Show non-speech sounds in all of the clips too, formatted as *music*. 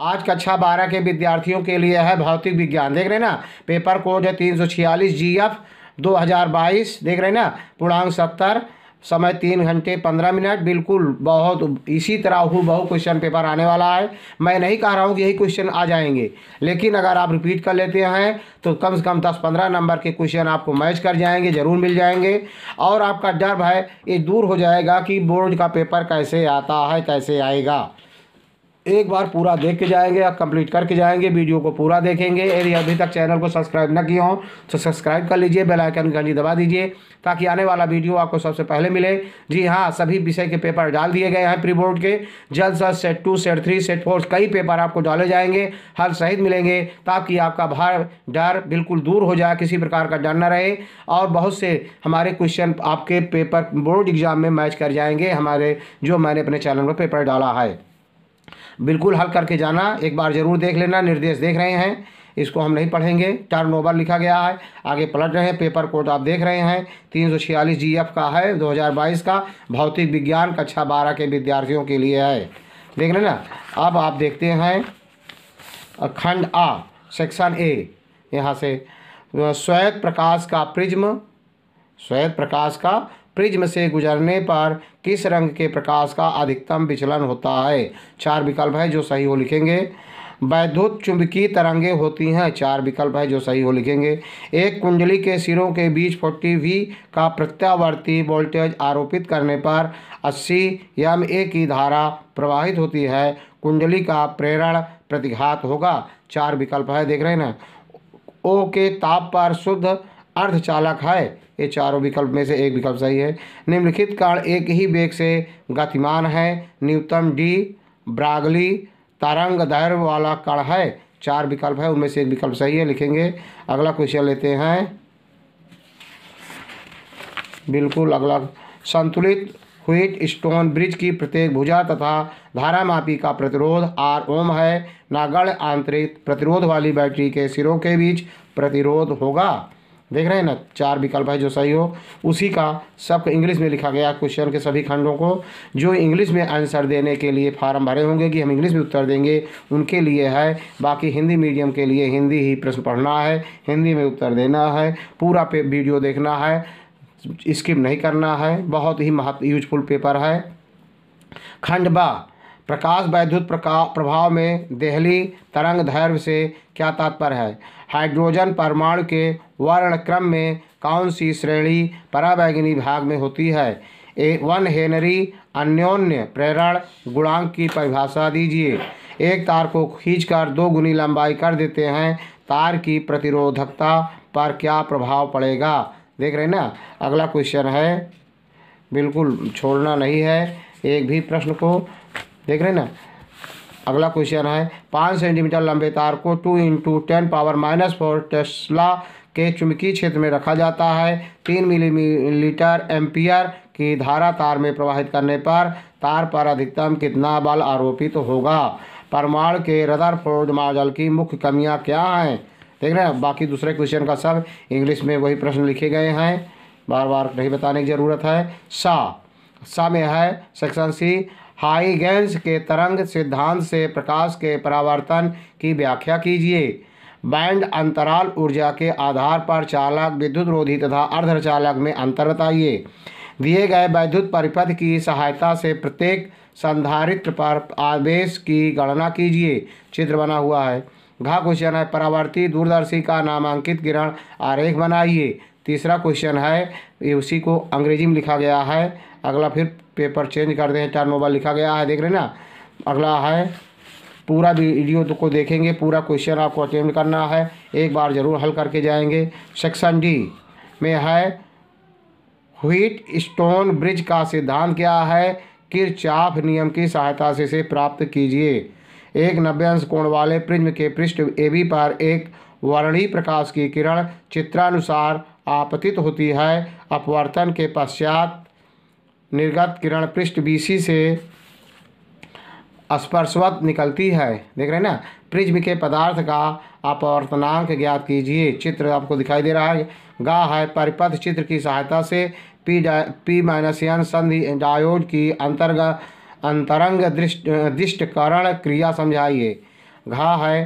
आज कक्षा बारह के विद्यार्थियों के लिए है भौतिक विज्ञान देख रहे ना पेपर कोड है तीन सौ छियालीस जी एफ दो हज़ार बाईस देख रहे ना पूर्णांक सत्तर समय तीन घंटे पंद्रह मिनट बिल्कुल बहुत इसी तरह हु बहु क्वेश्चन पेपर आने वाला है मैं नहीं कह रहा हूँ कि यही क्वेश्चन आ जाएंगे लेकिन अगर आप रिपीट कर लेते हैं तो कम से कम दस पंद्रह नंबर के क्वेश्चन आपको मैच कर जाएंगे ज़रूर मिल जाएंगे और आपका डर है ये दूर हो जाएगा कि बोर्ड का पेपर कैसे आता है कैसे आएगा एक बार पूरा देख के जाएंगे आप कंप्लीट करके जाएंगे वीडियो को पूरा देखेंगे यदि अभी तक चैनल को सब्सक्राइब न किया हो तो सब्सक्राइब कर लीजिए बेल आइकन घंटी दबा दीजिए ताकि आने वाला वीडियो आपको सबसे पहले मिले जी हाँ सभी विषय के पेपर डाल दिए गए हैं प्री बोर्ड के जल्द से set two set three set four कई पेपर आपको डाले जाएंगे हर सहित मिलेंगे ताकि आपका भार डर बिल्कुल दूर हो जाए किसी प्रकार का डर ना रहे और बहुत से हमारे क्वेश्चन आपके पेपर बोर्ड एग्ज़ाम में मैच कर जाएंगे हमारे जो मैंने अपने चैनल पर पेपर डाला है बिल्कुल हल करके जाना एक बार ज़रूर देख लेना निर्देश देख रहे हैं इसको हम नहीं पढ़ेंगे टर्न ओवर लिखा गया है आगे पलट रहे हैं पेपर कोड आप देख रहे हैं तीन सौ छियालीस जी एफ का है दो हज़ार बाईस का भौतिक विज्ञान कक्षा बारह के विद्यार्थियों के लिए है देख लेना अब आप देखते हैं खंड आ सेक्शन ए यहाँ से श्वेत प्रकाश का प्रिज्म श्वेत प्रकाश का प्रिज्म से गुजरने पर किस रंग के प्रकाश का अधिकतम विचलन होता है चार विकल्प है जो सही हो लिखेंगे वैद्युत चुंबकीय तरंगे होती हैं चार विकल्प है जो सही हो लिखेंगे एक कुंडली के सिरों के बीच फोर्टी वी का प्रत्यावर्ती वोल्टेज आरोपित करने पर 80 एम ए की धारा प्रवाहित होती है कुंडली का प्रेरण प्रतिघात होगा चार विकल्प है देख रहे हैं ना ओ के ताप पर शुद्ध अर्धचालक है ये चारों विकल्प में से एक विकल्प सही है निम्नलिखित कण एक ही वेग से गतिमान है न्यूनतम डी ब्रागली तरंग दैर्व वाला कण है चार विकल्प है उनमें से एक विकल्प सही है लिखेंगे अगला क्वेश्चन लेते हैं बिल्कुल अगला संतुलित व्हीट स्टोन ब्रिज की प्रत्येक भुजा तथा धारा मापी का प्रतिरोध आर ओम है नागढ़ आंतरिक प्रतिरोध वाली बैटरी के सिरों के बीच प्रतिरोध होगा देख रहे हैं ना चार विकल्प है जो सही हो उसी का सब इंग्लिश में लिखा गया क्वेश्चन के सभी खंडों को जो इंग्लिश में आंसर देने के लिए फार्म भरे होंगे कि हम इंग्लिश में उत्तर देंगे उनके लिए है बाकी हिंदी मीडियम के लिए हिंदी ही प्रश्न पढ़ना है हिंदी में उत्तर देना है पूरा पे वीडियो देखना है स्किप नहीं करना है बहुत ही महत्व यूजफुल पेपर है खंड बा प्रकाश वैद्युत प्रका प्रभाव में देहली तरंग धैर्व से क्या तात्पर्य है हाइड्रोजन परमाणु के वर्णक्रम में कौन सी श्रेणी पराबैंगनी भाग में होती है ए वन हेनरी अन्योन्य प्रेरण गुणांक की परिभाषा दीजिए एक तार को खींचकर दो गुनी लंबाई कर देते हैं तार की प्रतिरोधकता पर क्या प्रभाव पड़ेगा देख रहे ना अगला क्वेश्चन है बिल्कुल छोड़ना नहीं है एक भी प्रश्न को देख रहे ना अगला क्वेश्चन है पाँच सेंटीमीटर लंबे तार को two into ten power minus four tesla के चुंबकीय क्षेत्र में रखा जाता है तीन मिलीमीटर एम्पियर की धारा तार में प्रवाहित करने पर तार पर अधिकतम कितना बल आरोपित तो होगा परमाणु के रदर फोर्ड मॉडल की मुख्य कमियाँ क्या हैं देख रहे हैं बाकी दूसरे क्वेश्चन का सब इंग्लिश में वही प्रश्न लिखे गए हैं बार बार नहीं बताने की ज़रूरत है सा सा में है सेक्शन सी हाइगेंस के तरंग सिद्धांत से प्रकाश के परावर्तन की व्याख्या कीजिए बैंड अंतराल ऊर्जा के आधार पर चालक विद्युत रोधी तथा अर्धचालक में अंतर बताइए दिए गए वैद्युत परिपथ की सहायता से प्रत्येक संधारित्र पर आवेश की गणना कीजिए चित्र बना हुआ है घा क्वेश्चन है परावर्ती दूरदर्शी का नामांकित किरण आरेख बनाइए तीसरा क्वेश्चन है उसी को अंग्रेजी में लिखा गया है अगला फिर पेपर चेंज कर दें चार मोबाइल लिखा गया है देख रहे ना अगला है पूरा वीडियो तो को देखेंगे पूरा क्वेश्चन आपको अटेम्प्ट करना है एक बार ज़रूर हल करके जाएंगे सेक्शन डी में है व्हीट स्टोन ब्रिज का सिद्धांत क्या है किरचाप नियम की सहायता से इसे प्राप्त कीजिए एक नब्बे अंश कोण वाले प्रिज्म के पृष्ठ ए बी पर एक वर्णी प्रकाश की किरण चित्रानुसार आपतित होती है अपवर्तन के पश्चात निर्गत किरण पृष्ठ बीसी से स्पर्शवत निकलती है देख रहे हैं ना प्रिज्म के पदार्थ का अपवर्तनांक ज्ञात कीजिए चित्र आपको दिखाई दे रहा है गा है परिपथ चित्र की सहायता से पी डा पी माइनस एन संधि डायोड की अंतर्ग अंतरंग दृष्ट दृष्टकरण क्रिया समझाइए घा है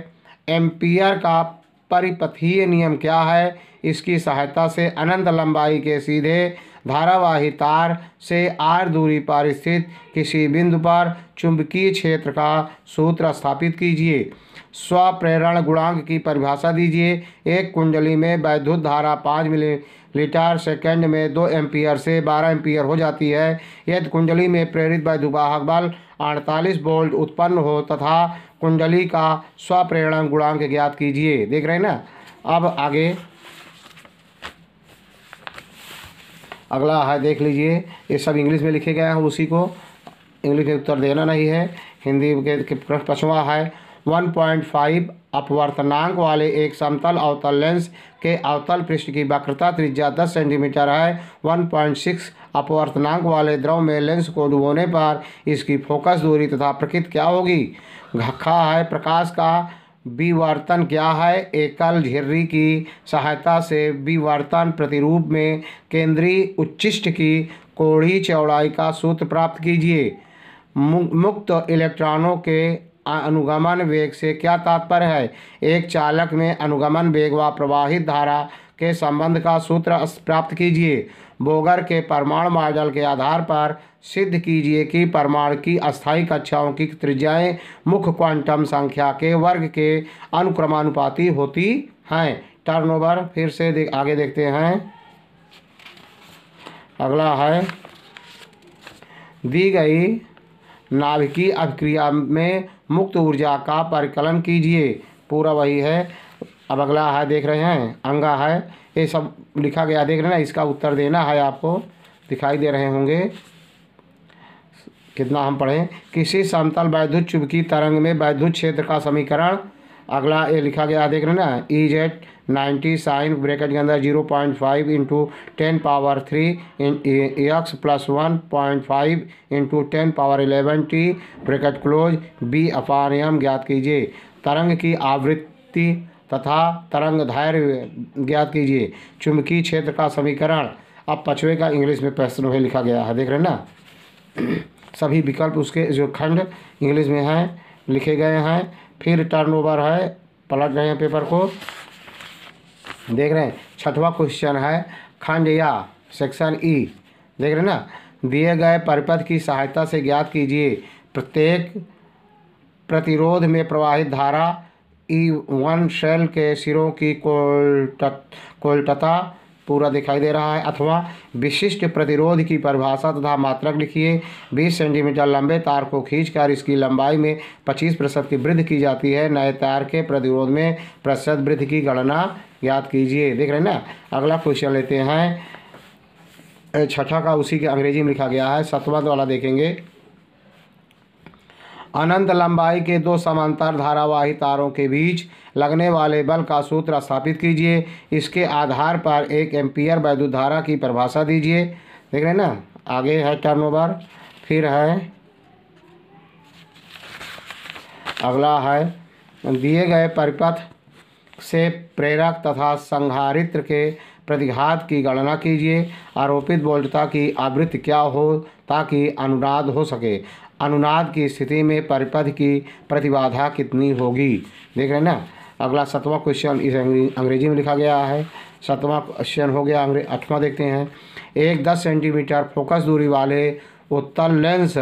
एम्पियर का परिपथीय नियम क्या है इसकी सहायता से अनंत लंबाई के सीधे धारावाही तार से आर दूरी पर स्थित किसी बिंदु पर चुंबकीय क्षेत्र का सूत्र स्थापित कीजिए स्वप्रेरण गुणांक की परिभाषा दीजिए एक कुंडली में वैद्युत धारा पाँच मिली लीटर सेकेंड में दो एम्पियर से बारह एम्पियर हो जाती है यदि कुंडली में प्रेरित वैद्युवाहक बल अड़तालीस बोल्ट उत्पन्न हो तथा कुंडली का स्वप्रेरण गुणांक ज्ञात कीजिए देख रहे हैं ना अब आगे अगला है देख लीजिए ये सब इंग्लिश में लिखे गए हैं उसी को इंग्लिश में उत्तर देना नहीं है हिंदी के प्रश्न पचवा है 1.5 अपवर्तनांक वाले एक समतल अवतल लेंस के अवतल पृष्ठ की वक्रता त्रिज्या 10 सेंटीमीटर है 1.6 अपवर्तनांक वाले द्रव में लेंस को डुबोने पर इसकी फोकस दूरी तथा प्रकृत क्या होगी घखा है प्रकाश का विवर्तन क्या है एकल झिर्री की सहायता से विवर्तन प्रतिरूप में केंद्रीय उच्चिष्ट की कोढ़ी चौड़ाई का सूत्र प्राप्त कीजिए मुक्त इलेक्ट्रॉनों के अनुगमन वेग से क्या तात्पर्य है एक चालक में अनुगमन वेग व प्रवाहित धारा के संबंध का सूत्र प्राप्त कीजिए बोगर के परमाणु मॉडल के आधार पर सिद्ध कीजिए कि परमाणु की अस्थायी कक्षाओं की त्रिज्याएं मुख्य क्वांटम संख्या के वर्ग के अनुक्रमानुपाती होती हैं टर्नओवर फिर से दे, आगे देखते हैं अगला है दी गई नाभिकीय अभिक्रिया में मुक्त ऊर्जा का परिकलन कीजिए पूरा वही है अब अगला है देख रहे हैं अंगा है ये सब लिखा गया देख रहे हैं इसका उत्तर देना है आपको दिखाई दे रहे होंगे कितना हम पढ़ें किसी समतल वैद्युत चुबकी तरंग में वैद्युत क्षेत्र का समीकरण अगला ये लिखा गया देख रहे ना E e Z ninety sine bracket के अंदर zero point five into ten power three X plus one point five into ten power eleven T bracket close B अपान एम ज्ञात कीजिए तरंग की आवृत्ति तथा तरंग धैर्य ज्ञात कीजिए चुंबकीय क्षेत्र का समीकरण अब पचवे का इंग्लिश में प्रश्न हुए लिखा गया है देख रहे ना *clears throat* सभी विकल्प उसके जो खंड इंग्लिश में हैं लिखे गए हैं फिर टर्नओवर है पलट रहे हैं पेपर को देख रहे हैं छठवा क्वेश्चन है खंड या सेक्शन ई e। देख रहे ना दिए गए परिपथ की सहायता से ज्ञात कीजिए प्रत्येक प्रतिरोध में प्रवाहित धारा ई वन सेल के सिरों की कोल्टता पूरा दिखाई दे रहा है अथवा विशिष्ट प्रतिरोध की परिभाषा तथा मात्रक लिखिए 20 सेंटीमीटर लंबे तार को खींचकर इसकी लंबाई में 25 प्रतिशत की वृद्धि की जाती है नए तार के प्रतिरोध में प्रतिशत वृद्धि की गणना याद कीजिए देख रहे हैं ना अगला क्वेश्चन लेते हैं छठा का उसी के अंग्रेजी में लिखा गया है सतवा वाला देखेंगे अनंत लंबाई के दो समांतर धारावाही तारों के बीच लगने वाले बल का सूत्र स्थापित कीजिए इसके आधार पर एक एम्पियर वैद्युत धारा की परिभाषा दीजिए देख रहे ना आगे है टर्नओवर फिर है अगला है दिए गए परिपथ से प्रेरक तथा संघारित्र के प्रतिघात की गणना कीजिए आरोपित वोल्टता की आवृत्ति क्या हो ताकि अनुराध हो सके अनुनाद की स्थिति में परिपथ की प्रतिबाधा कितनी होगी देख रहे हैं ना अगला सतवां क्वेश्चन इस अंग्रेजी में लिखा गया है सतवां क्वेश्चन हो गया अंग्रेज अठवा देखते हैं एक दस सेंटीमीटर फोकस दूरी वाले उत्तल लेंस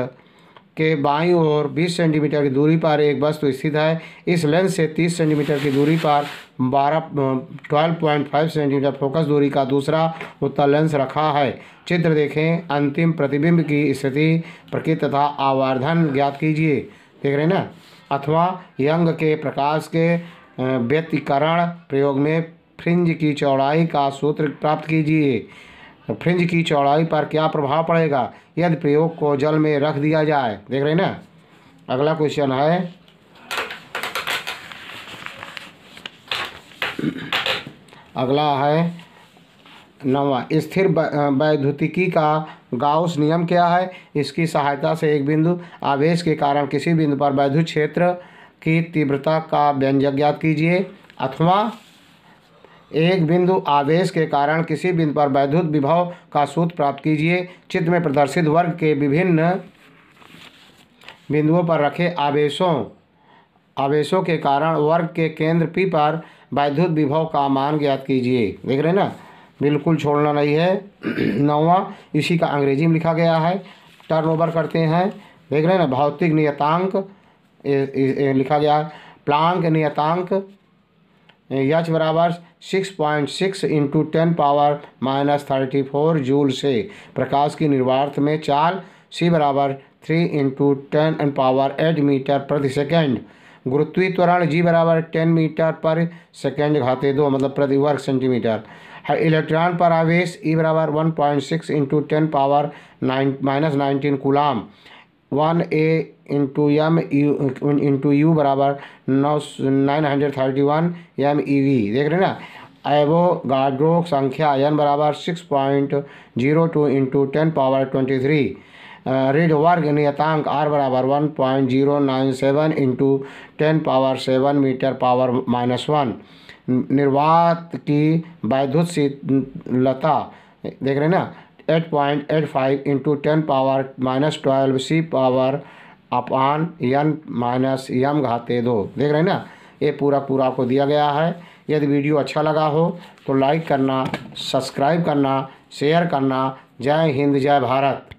के बाईं ओर 20 सेंटीमीटर की दूरी पर एक वस्तु तो स्थित है इस लेंस से 30 सेंटीमीटर की दूरी पर 12 12.5 सेंटीमीटर फोकस दूरी का दूसरा उत्तर लेंस रखा है चित्र देखें अंतिम प्रतिबिंब की स्थिति प्रकृति तथा आवर्धन ज्ञात कीजिए देख रहे हैं ना अथवा यंग के प्रकाश के व्यतिकरण प्रयोग में फ्रिंज की चौड़ाई का सूत्र प्राप्त कीजिए तो फ्रिंज की चौड़ाई पर क्या प्रभाव पड़ेगा यदि प्रयोग को जल में रख दिया जाए देख रहे ना अगला क्वेश्चन है अगला है नवा स्थिर वैद्युतिकी का गाउस नियम क्या है इसकी सहायता से एक बिंदु आवेश के कारण किसी बिंदु पर वैद्युत क्षेत्र की तीव्रता का व्यंजक ज्ञात कीजिए अथवा एक बिंदु आवेश के कारण किसी बिंदु पर वैद्युत विभव का सूत्र प्राप्त कीजिए चित्र में प्रदर्शित वर्ग के विभिन्न बिंदुओं पर रखे आवेशों आवेशों के कारण वर्ग के केंद्र पी पर वैद्युत विभव का मान ज्ञात कीजिए देख रहे हैं ना बिल्कुल छोड़ना नहीं है *clears throat* नौवा इसी का अंग्रेजी में लिखा गया है टर्नओवर करते हैं देख रहे हैं ना भौतिक नियतांक लिखा गया है प्लांक नियतांक यच बराबर six point six into ten power minus thirty four joule से प्रकाश की निर्वार्थ में चाल सी बराबर थ्री इंटू टेन एन पावर एट मीटर प्रति सेकेंड गुरुत्वी त्वरण जी बराबर टेन मीटर पर सेकेंड घाते दो मतलब प्रति वर्ग सेंटीमीटर इलेक्ट्रॉन हाँ, पर आवेश ई e बराबर one point six into ten power nine minus nineteen coulomb one A into M U into U बराबर नौ nine hundred thirty one M E V देख रहे ना एवो गार्डो संख्या एन बराबर six point zero two into ten power twenty three Rydberg नियतांक R बराबर one point zero nine seven into ten power seven metre power minus one निर्वात की वैद्युत शीतलता देख रहे ना eight point eight five into ten power minus twelve C power अपान यन माइनस यम घाते दो देख रहे हैं ना ये पूरा पूरा आपको दिया गया है यदि वीडियो अच्छा लगा हो तो लाइक करना सब्सक्राइब करना शेयर करना जय हिंद जय भारत